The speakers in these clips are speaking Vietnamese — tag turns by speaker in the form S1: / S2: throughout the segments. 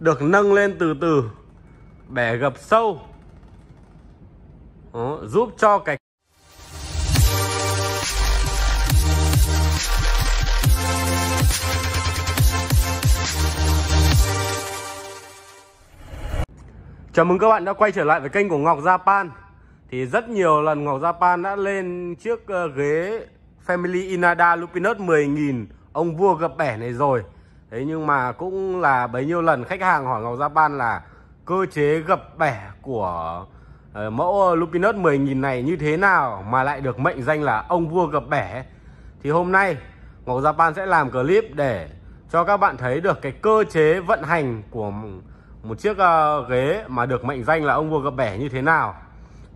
S1: được nâng lên từ từ bẻ gập sâu Đó, giúp cho cái Chào mừng các bạn đã quay trở lại với kênh của Ngọc Japan Thì rất nhiều lần Ngọc Japan đã lên chiếc ờ, ghế Family Inada Lupinus 10.000 Ông vua gập bẻ này rồi thế nhưng mà cũng là bấy nhiêu lần khách hàng hỏi Ngọc ban là cơ chế gập bẻ của ờ, mẫu Lupinus 10.000 này như thế nào mà lại được mệnh danh là ông vua gập bẻ thì hôm nay Ngọc ban sẽ làm clip để cho các bạn thấy được cái cơ chế vận hành của một chiếc ờ, ghế mà được mệnh danh là ông vua gập bẻ như thế nào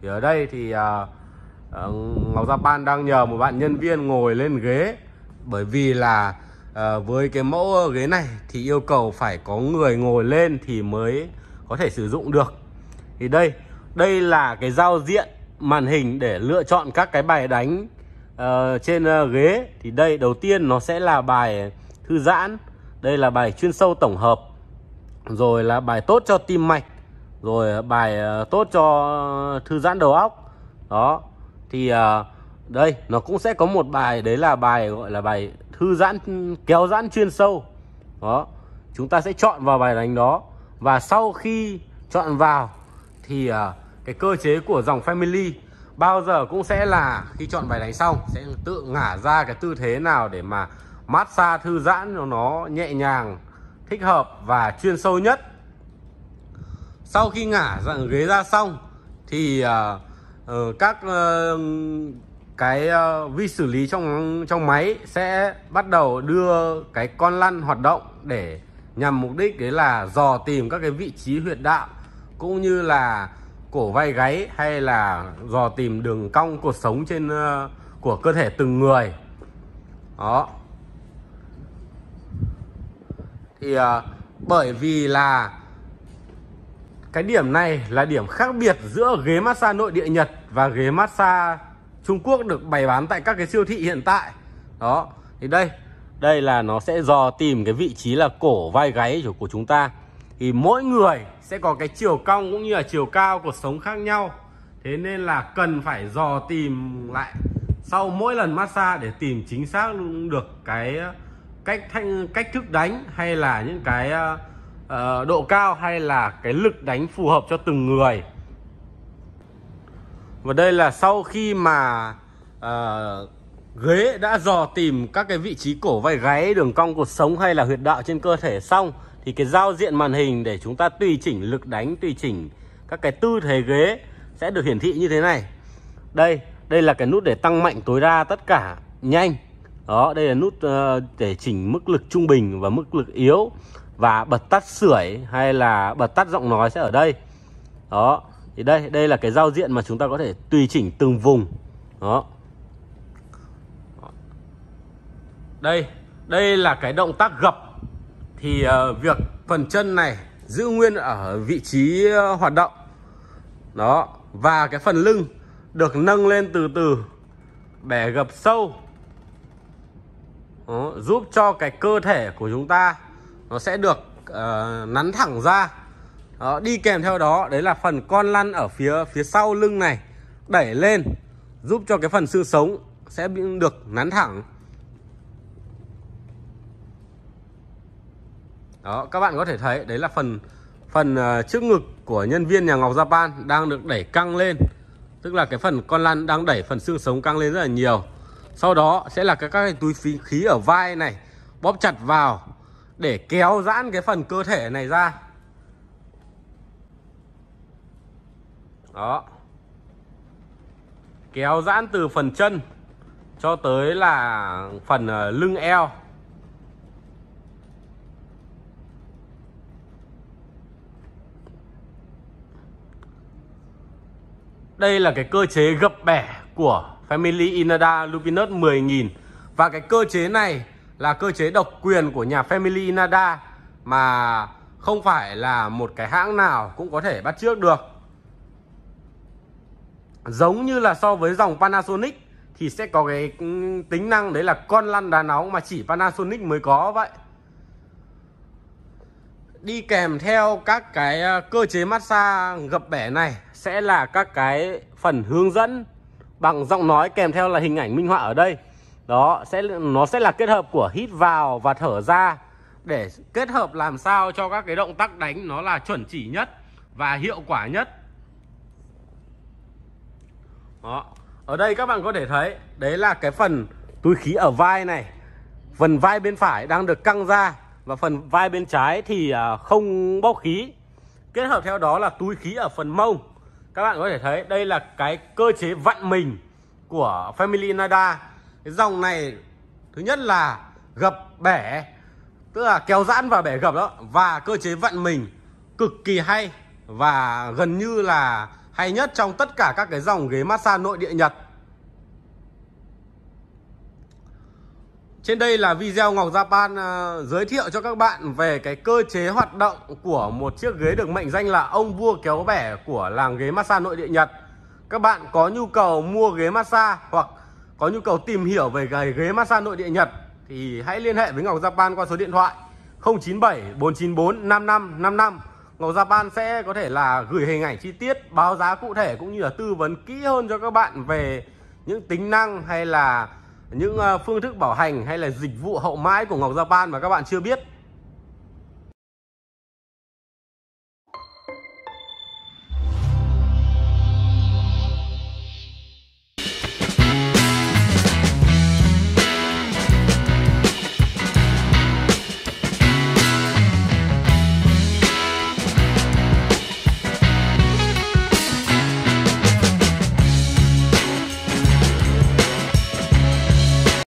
S1: thì ở đây thì uh, uh, ban đang nhờ một bạn nhân viên ngồi lên ghế bởi vì là à, với cái mẫu ờ, ghế này thì yêu cầu phải có người ngồi lên thì mới có thể sử dụng được thì đây đây là cái giao diện màn hình để lựa chọn các cái bài đánh uh, trên uh, ghế thì đây đầu tiên nó sẽ là bài thư giãn đây là bài chuyên sâu tổng hợp rồi là bài tốt cho tim mạch rồi bài tốt cho thư giãn đầu óc đó thì đây nó cũng sẽ có một bài đấy là bài gọi là bài thư giãn kéo giãn chuyên sâu đó chúng ta sẽ chọn vào bài đánh đó và sau khi chọn vào thì à, cái cơ chế của dòng family bao giờ cũng sẽ là khi chọn bài đánh xong sẽ tự ngả ra cái tư thế nào để mà massage thư giãn cho nó nhẹ nhàng thích hợp và chuyên sâu nhất sau khi ngả dạng ghế ra xong thì uh, các uh, cái ờ, vi xử lý trong trong máy sẽ bắt đầu đưa cái con lăn hoạt động để nhằm mục đích đấy là dò tìm các cái vị trí huyệt đạo cũng như là cổ vai gáy hay là dò tìm đường cong cuộc sống trên ờ, của cơ thể từng người đó thì ờ, bởi vì là cái điểm này là điểm khác biệt giữa ghế massage nội địa Nhật và ghế massage Trung Quốc được bày bán tại các cái siêu thị hiện tại đó thì đây đây là nó sẽ dò tìm cái vị trí là cổ vai gáy của của chúng ta thì mỗi người sẽ có cái chiều cong cũng như là chiều cao của sống khác nhau thế nên là cần phải dò tìm lại sau mỗi lần massage để tìm chính xác được cái ờ, cách thanh cách thức đánh hay là những cái uh, độ cao hay là cái lực đánh phù hợp cho từng người và đây là sau khi mà uh, ghế đã dò tìm các cái vị trí cổ vai gáy đường cong cuộc sống hay là huyệt đạo trên cơ thể xong thì cái giao diện màn hình để chúng ta tùy chỉnh lực đánh tùy chỉnh các cái tư thế ghế sẽ được hiển thị như thế này đây đây là cái nút để tăng mạnh tối đa tất cả nhanh đó đây là nút uh, để chỉnh mức lực trung bình và mức lực yếu và bật tắt sưởi hay là bật tắt giọng nói sẽ ở đây đó thì đây đây là cái giao diện mà chúng ta có thể tùy chỉnh từng vùng đó đây đây là cái động tác gập thì uh, việc phần chân này giữ nguyên ở vị trí uh, hoạt động đó và cái phần lưng được nâng lên từ từ bẻ gập sâu đó, giúp cho cái cơ thể của chúng ta nó sẽ được uh, nắn thẳng ra đó, đi kèm theo đó đấy là phần con lăn ở phía phía sau lưng này đẩy lên giúp cho cái phần xương sống sẽ được nắn thẳng đó các bạn có thể thấy đấy là phần phần ờ, trước ngực của nhân viên nhà Ngọc Japan đang được đẩy căng lên tức là cái phần con lăn đang đẩy phần xương sống căng lên rất là nhiều sau đó sẽ là các cái túi phí khí ở vai này bóp chặt vào để kéo giãn cái phần cơ thể này ra đó kéo giãn từ phần chân cho tới là phần ờ, lưng eo Đây là cái cơ chế gập bẻ của Family Inada Lupinus 10.000 Và cái cơ chế này là cơ chế độc quyền của nhà Family Inada Mà không phải là một cái hãng nào cũng có thể bắt trước được giống như là so với dòng Panasonic thì sẽ có cái tính năng đấy là con lăn đá nóng mà chỉ Panasonic mới có vậy đi kèm theo các cái à, cơ chế massage gập bẻ này sẽ là các cái phần hướng dẫn bằng giọng nói kèm theo là hình ảnh minh họa ở đây đó sẽ nó sẽ là kết hợp của hít vào và thở ra để kết hợp làm sao cho các cái động tác đánh nó là chuẩn chỉ nhất và hiệu quả nhất đó ở đây các bạn có thể thấy đấy là cái phần túi khí ở vai này phần vai bên phải đang được căng ra và phần vai bên trái thì à, không bóc khí kết hợp theo đó là túi khí ở phần mông các bạn có thể thấy đây là cái cơ chế vặn mình của Family Nada cái dòng này thứ nhất là gập bẻ tức là kéo giãn và bẻ gập đó và cơ chế vặn mình cực kỳ hay và gần như là hay nhất trong tất cả các cái dòng ghế massage nội địa Nhật. Trên đây là video Ngọc Japan ờ, giới thiệu cho các bạn về cái cơ chế hoạt động của một chiếc ghế được mệnh danh là ông vua kéo bẻ của làng ghế massage nội địa Nhật. Các bạn có nhu cầu mua ghế massage hoặc có nhu cầu tìm hiểu về ghế, ghế massage nội địa Nhật thì hãy liên hệ với Ngọc Japan qua số điện thoại 097 494 5555 Ngọc Gia Ban sẽ có thể là gửi hình ảnh chi tiết, báo giá cụ thể cũng như là tư vấn kỹ hơn cho các bạn về những tính năng hay là những ờ, phương thức bảo hành hay là dịch vụ hậu mãi của Ngọc Gia Ban mà các bạn chưa biết.